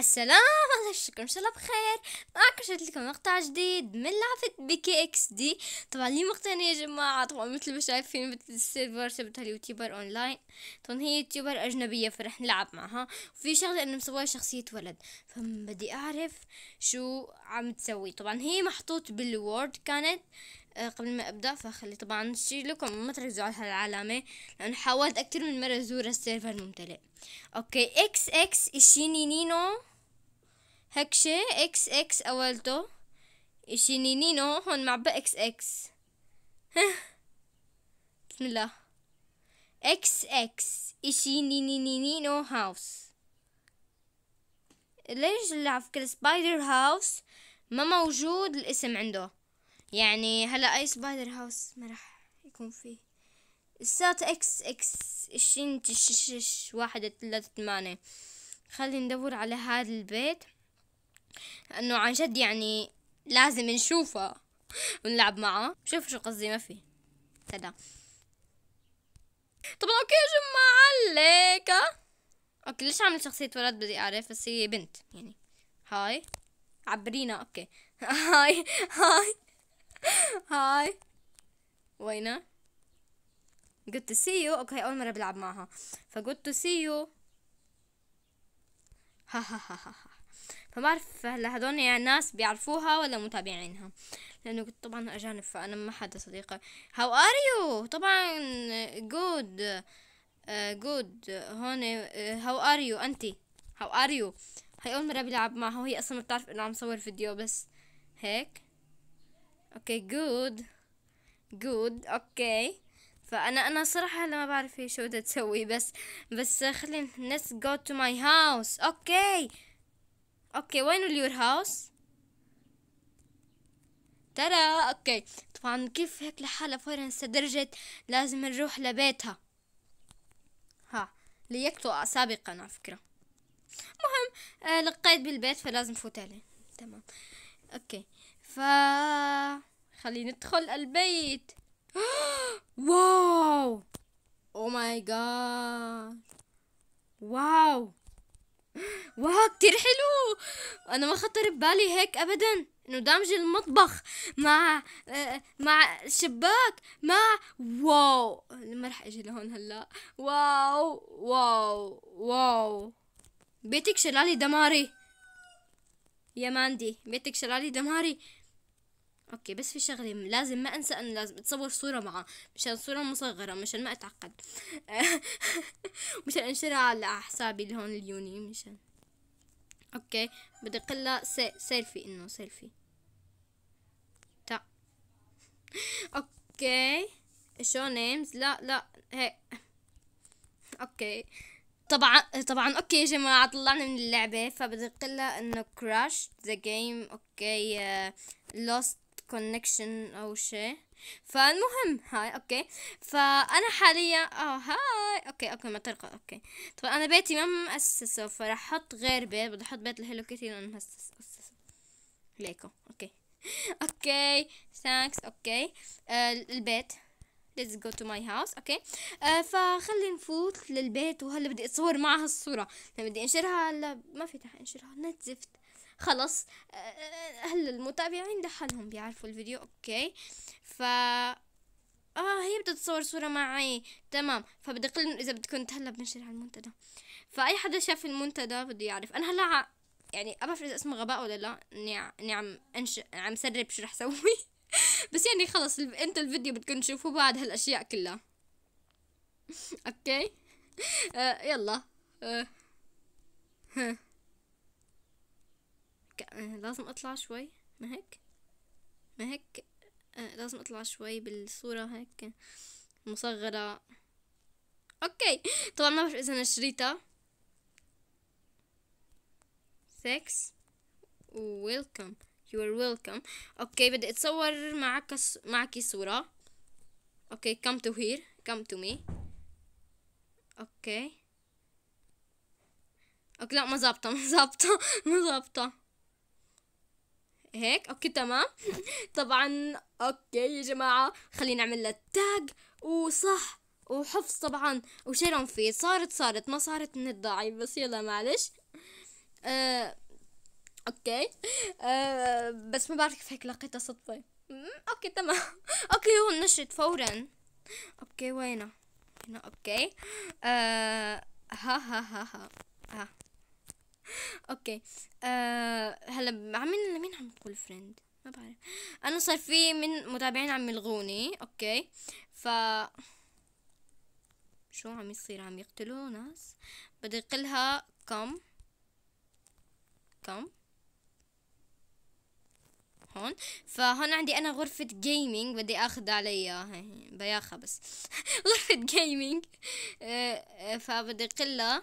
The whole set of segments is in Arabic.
السلام عليكم شاء الله بخير معكم شفت لكم مقطع جديد من لعبة بي كي اكس دي طبعا لي مقطعين يا جماعة طبعا مثل ما شايفين مثل السيرفر شبتها اليوتيوبر اونلاين طبعا هي يوتيوبر اجنبية فرح نلعب معها وفي شغلة انه مسويها شخصية ولد فبدي اعرف شو عم تسوي طبعا هي محطوط بالوورد كانت آه، قبل ما ابدا فخلي طبعا شي لكم ما تركزوا على هالعلامة لان حاولت اكثر من مرة ازور السيرفر ممتلئ اوكي اكس اكس نينو هيك شي اكس اكس اولته نينو هون مع اكس اكس بسم الله اكس اكس اشينينينينو هاوس ليش اللي على فكرة سبايدر هاوس ما موجود الاسم عنده يعني هلا اي سبايدر هاوس ما راح يكون فيه السات اكس اكس عشرين تششش واحد ثلاثة ثمانية خلي ندور على هذا البيت انه عن جد يعني لازم نشوفه ونلعب معه شوف شو قصدي ما في سلام طبعا اوكي يا جماعة عليك اوكي ليش عامل شخصية ولد بدي اعرف بس هي بنت يعني هاي عبرينا اوكي هاي هاي هاي وينه جود تو سي يو اوكي اول مره بلعب معها ف good to see you ها ها ها ها فما بعرف هلا هدول يعني ناس بيعرفوها ولا متابعينها لانه طبعا اجانب فانا ما حدا صديقه هاو ار يو طبعا جود جود آه، هون هاو ار يو انت هاو ار يو هي اول مره بلعب معها وهي اصلا ما بتعرف انه عم صور فيديو بس هيك اوكي جود جود اوكي فانا انا صراحه هلا ما بعرف ايش بدها تسوي بس بس خلينا نس جو تو ماي هاوس اوكي اوكي وين اليور هاوس ترى اوكي طبعا كيف هيك لحالها فورا درجة لازم نروح لبيتها ها ليكتو سابقا على فكرة مهم آه لقيت بالبيت فلازم فوت عليه تمام اوكي ف خلينا ندخل البيت واو او ماي جاد واو واو كتير حلو انا ما خطر ببالي هيك ابدا انه دامج المطبخ مع آه، مع شباك مع واو ما رح اجي لهون هلا واو واو واو بيتك شلالي دماري يا ماندي بيتك شلالي دماري اوكي بس في شغله لازم ما انسى انه لازم اتصور صوره معه مشان صوره مصغره مشان ما اتعقد مشان انشرها على حسابي اللي هون اليوني مشان اوكي بدي قلها سي... سيلفي انه سيلفي تا اوكي شو نيمز لا لا هيك اوكي طبعا طبعا اوكي يا جماعه طلعنا من اللعبه فبدي قلها انه كراش ذا جيم اوكي لوست آه، كونكشن او شيء فالمهم هاي اوكي فانا حاليا اه هاي اوكي اوكي ما ترقى اوكي طبعا انا بيتي ما مؤسسه فراح احط غير بيت بدي احط بيت الهيلو كيتي لانه مؤسسه ليكو اوكي اوكي ثانكس اوكي آه البيت let's go to my house اوكي آه فخلي نفوت للبيت وهلا بدي اتصور معها الصورة لما بدي انشرها هلا ما في انشرها نت زفت خلص آه، هلا المتابعين لحالهم بيعرفوا الفيديو اوكي ف اه هي بدها تصور صورة معي تمام فبدي اقول اذا بدكم هلا بنشر على المنتدى فاي حدا شاف المنتدى بده يعرف انا هلا يعني ما بعرف اذا اسمه غباء ولا لا اني اني عم انش عم سرب شو رح اسوي بس يعني خلص انتو الفيديو بدكم تشوفوه بعد هالاشياء كلها اوكي آه يلا آه. آه، لازم اطلع شوي ما هيك ما هيك آه، لازم اطلع شوي بالصورة هيك مصغرة اوكي طبعا ما بعرف اذا انا شريتها ويلكم يو ار ويلكم اوكي بدي اتصور معك معك صورة اوكي كم تو هير كم تو مي اوكي اوكي لا ما زابطة ما زابطة ما زابطة هيك اوكي تمام طبعا اوكي يا جماعه خلينا نعمل لها تاج وصح وحفظ طبعا وشيرون فيه صارت صارت ما صارت من الداعي بس يلا معلش آه اوكي آه بس ما بعرف كيف هيك لقيتها صدفه اوكي تمام اوكي هو نشرت فورا اوكي وينه هنا اوكي آه ها ها ها ها, ها. اوكي آه هلا عاملين تقول فريند ما بعرف انا صار في من متابعين عم يلغوني اوكي ف شو عم يصير عم يقتلوا ناس بدي اقلها كم كم هون فهون عندي انا غرفة جيمنج بدي اخذ عليها بياخة بس غرفة جيمنج آه، آه، فبدي قلها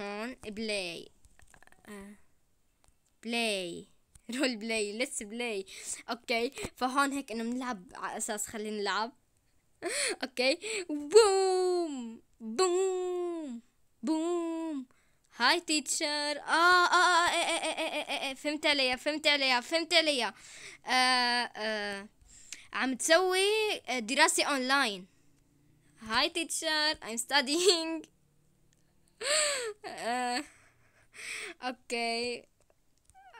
هون بلاي آه، بلاي رول بلاي لتس بلاي اوكي فهون هيك انه بنلعب على اساس خلينا نلعب اوكي بوم بوم بوم هاي تيتشر آه آه, آه, فهمت علي فهمت علي فهمت علي آه آه عم تسوي دراسة اونلاين هاي تيتشر I'm studying اوكي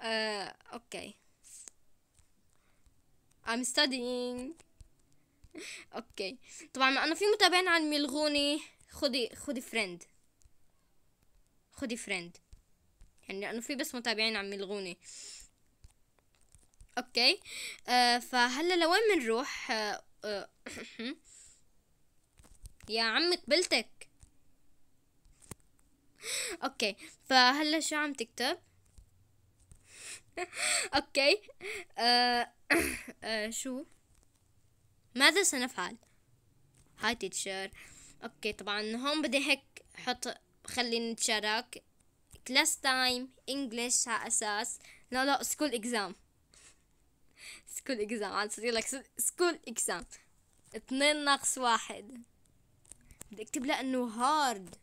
Uh, آه، okay. I'm studying. اوكي طبعا انا في متابعين عم يلغوني خدي خدي فريند خدي فريند يعني لانه في بس متابعين عم يلغوني اوكي آه فهلا لوين بنروح آه، آه، يا عم قبلتك اوكي فهلا شو عم تكتب اوكي آه آه شو ماذا سنفعل هاي تيتشر اوكي طبعا هون بدي هيك حط خلي نتشارك كلاس تايم انجلش على اساس لا لا سكول اكزام سكول اكزام عاد صير لك سكول اكزام اثنين ناقص واحد بدي اكتب لها انه هارد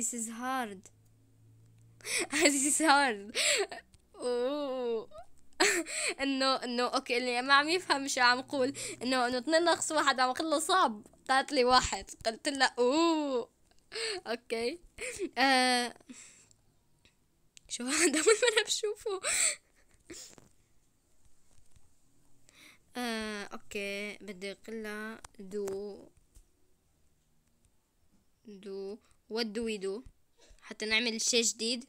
This is hard This is hard انه انه اوكي اللي ما عم يفهم شو عم قول انه انه اثنين ناقص واحد عم له صعب قالت لي واحد قلت لها اوه اوكي آه. شو هذا من مره انا بشوفه آه، اوكي بدي قلها دو دو وات دو وي دو حتى نعمل شيء جديد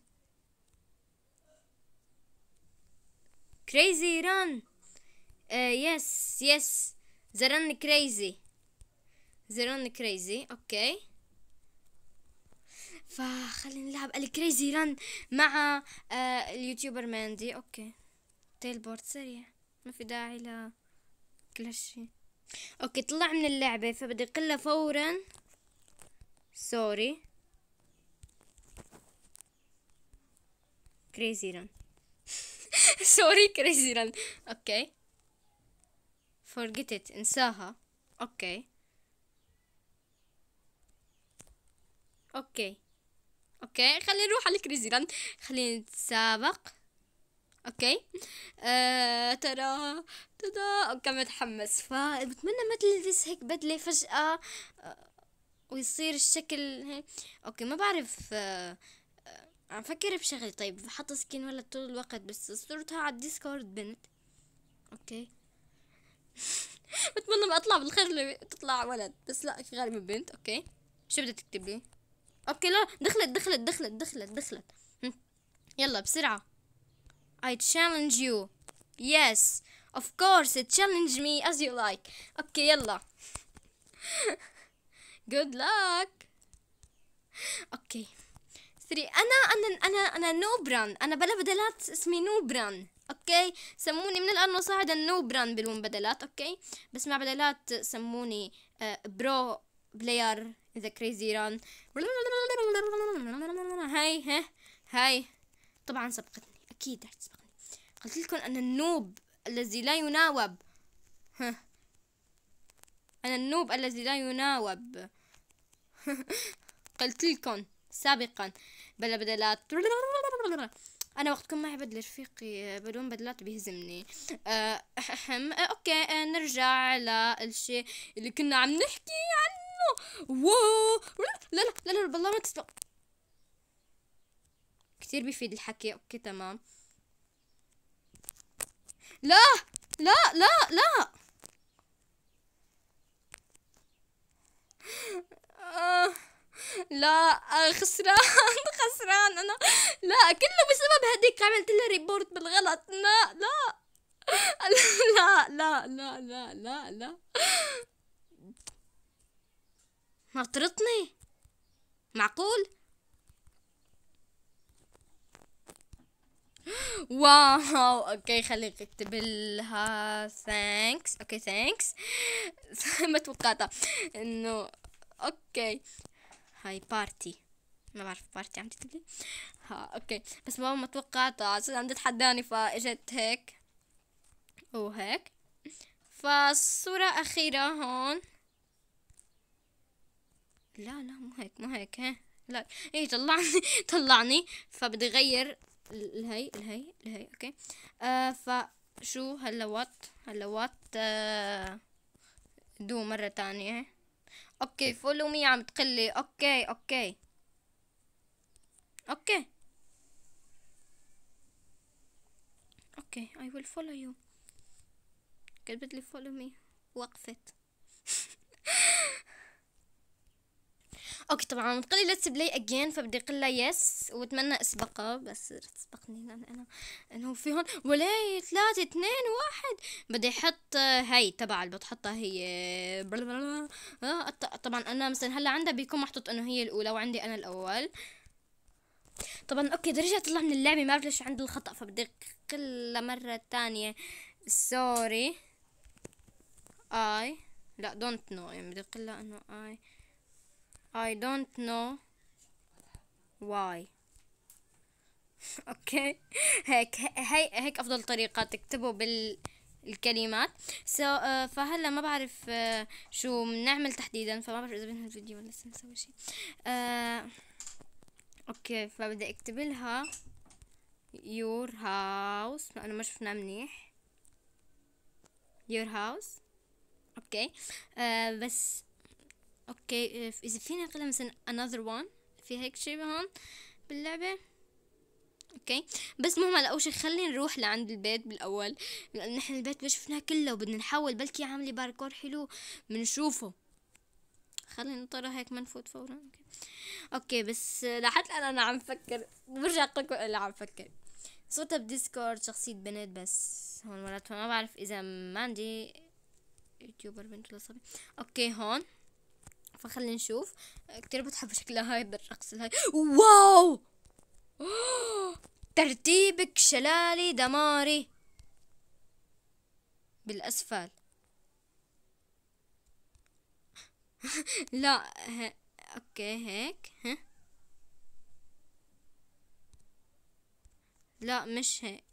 كريزي ران يس يس ذا ران كريزي ذا ران كريزي اوكي فخلينا نلعب الكريزي ران مع آه اليوتيوبر ماندي اوكي تيلبورت سريع ما في داعي لكل هالشي اوكي طلع من اللعبة فبدي قلها فورا سوري كريزي ران سوري كريزي رن اوكي فورجيت ات انساها اوكي اوكي اوكي خلينا نروح على كريزي رن خلينا نتسابق اوكي آه ترى تدا اوكي متحمس فبتمنى ما تلبس هيك بدله فجاه آه ويصير الشكل هيك اوكي ما بعرف آه عم فكر بشغلة طيب بحط سكين ولا طول الوقت بس صورتها على الديسكورد بنت اوكي بتمنى ما اطلع بالخير تطلع ولد بس لا غالبا بنت اوكي شو بدها تكتب لي اوكي لا دخلت دخلت دخلت دخلت دخلت يلا بسرعة I challenge you yes of course challenge me as you like اوكي يلا good luck اوكي ثري انا انا انا انا نوبران انا بلا بدلات اسمي نوبران اوكي سموني من الان وصاعدا نوبران بدون بدلات اوكي بس مع بدلات سموني آه، برو بلاير ذا كريزي ران هاي ها هاي طبعا سبقتني اكيد رح تسبقني قلت لكم انا النوب الذي لا يناوب ها انا النوب الذي لا يناوب قلت لكم سابقا بلا بدلات انا وقتكم معي بدل رفيقي آه، بدون بدلات بيهزمني آه، أحم. آه، اوكي نرجع للشيء اللي كنا عم نحكي عنه واو لا لا لا لا بالله ما تسبق كثير بيفيد الحكي اوكي تمام لا لا لا خسران خسران انا لا كله بسبب هديك عملت لها ريبورت بالغلط لا لا لا لا لا لا لا لا ناطرتني معقول واو اوكي خليك اكتب لها ثانكس اوكي ثانكس ما توقعتها انه اوكي هاي بارتي ما بعرف بارتي عم تكتب ها اوكي بس ما ما توقعت آه، عم تتحداني فاجت هيك وهيك فالصورة أخيرة هون لا لا مو هيك مو هيك ها لا ايه طلعني طلعني فبدي غير الهي الهي الهي اوكي آه فشو هلا وات هلا وات آه دو مرة تانية اوكي فولو مي عم تقلي اوكي اوكي اوكي اوكي اي ويل فولو يو قال لي فولو مي وقفت اوكي طبعا بتقلي ليتس بلاي اجين فبدي اقول لها يس واتمنى اسبقها بس تسبقني لان انا انه في هون ولي ثلاثة اثنين واحد بدي احط هاي تبع اللي بتحطها هي طبعا انا مثلا هلا عندها بيكون محطوط انه هي الاولى وعندي انا الاول طبعا اوكي رجعت طلع من اللعبه ما بعرف ليش عندي الخطا فبدي كل مره تانية سوري اي لا دونت نو يعني بدي اقول انه اي اي دونت نو واي اوكي هيك هي هيك افضل طريقه تكتبوا بال الكلمات سو so, uh, فهلا ما بعرف uh, شو بنعمل تحديدا فما بعرف اذا بدنا الفيديو ولا نسوي شيء uh, آه، اوكي فبدي اكتب لها يور هاوس لانه ما شفناه منيح يور هاوس اوكي آه، بس اوكي آه، اذا فينا نقلها مثلا another one في هيك شيء بهون باللعبة اوكي بس مهم هلا اول شي خلينا نروح لعند البيت بالاول لان نحن البيت ما شفناه كله وبدنا نحول بلكي عامله باركور حلو بنشوفه خليني نطلع هيك ما نفوت فورا اوكي, بس لحد الان انا عم فكر برجع لكم اللي عم فكر صوتها بديسكورد شخصية بنت بس هون مرات ما بعرف اذا ما عندي يوتيوبر بنت ولا صبي اوكي هون فخلينا نشوف كتير بتحب شكلها هاي الرقص هاي واو ترتيبك شلالي دماري بالاسفل لا ه... اوكي هيك ها لا مش هيك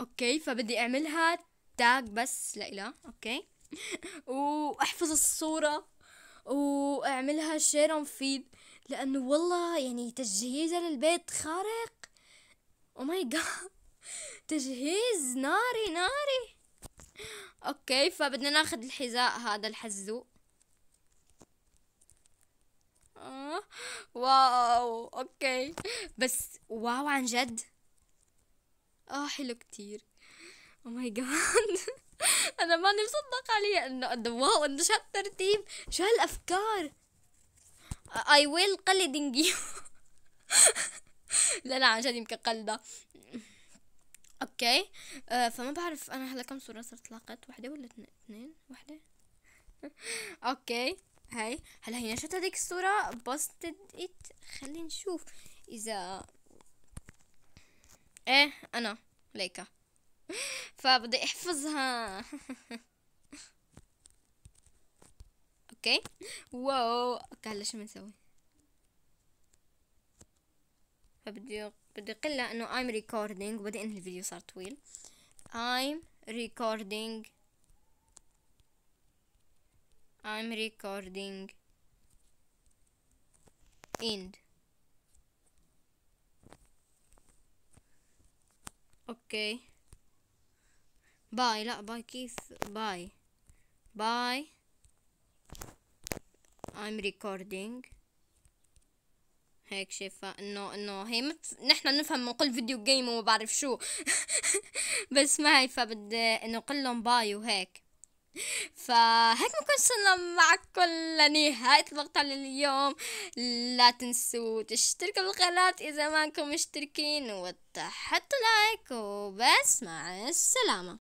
اوكي فبدي اعملها تاج بس لإلها اوكي واحفظ الصورة واعملها شير اون فيد لانه والله يعني تجهيزها للبيت خارق او ماي جاد تجهيز ناري ناري اوكي فبدنا ناخذ الحذاء هذا الحزوق آه. واو اوكي بس واو عن جد اه حلو كتير او ماي جاد انا ماني مصدق عليه انه واو انه شو هالترتيب شو هالافكار اي ويل قلدنج يو لا لا عن جد يمكن قلده اوكي آه فما بعرف انا هلا كم صوره صرت لاقت وحده ولا اثنين وحده اوكي هاي هلا هي نشرت هذيك الصوره بوستد ات خلينا نشوف اذا ايه انا ليكا فبدي احفظها اوكي واو اوكي هلا شو بنسوي فبدي بدي اقول له انه I'm recording وبدي انهي الفيديو صار طويل I'm recording I'm recording end اوكي باي لا باي كيف باي باي I'm recording هيك شايفة انه انه هي مت... نحن نفهم كل فيديو جيم وما بعرف شو بس ما هي فبدي انه قل لهم باي وهيك فهيك بنكون وصلنا معكم لنهاية المقطع لليوم لا تنسوا تشتركوا بالقناة إذا ما انكم مشتركين وتحطوا لايك وبس مع السلامة